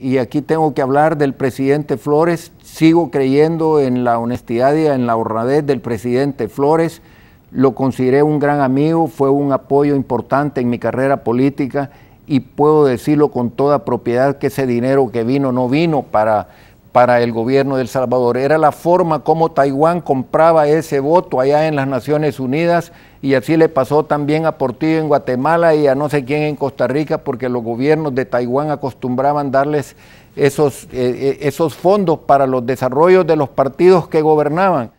y aquí tengo que hablar del presidente Flores, sigo creyendo en la honestidad y en la honradez del presidente Flores, lo consideré un gran amigo, fue un apoyo importante en mi carrera política y puedo decirlo con toda propiedad que ese dinero que vino no vino para para el gobierno de El Salvador. Era la forma como Taiwán compraba ese voto allá en las Naciones Unidas y así le pasó también a Portillo en Guatemala y a no sé quién en Costa Rica porque los gobiernos de Taiwán acostumbraban darles esos, eh, eh, esos fondos para los desarrollos de los partidos que gobernaban.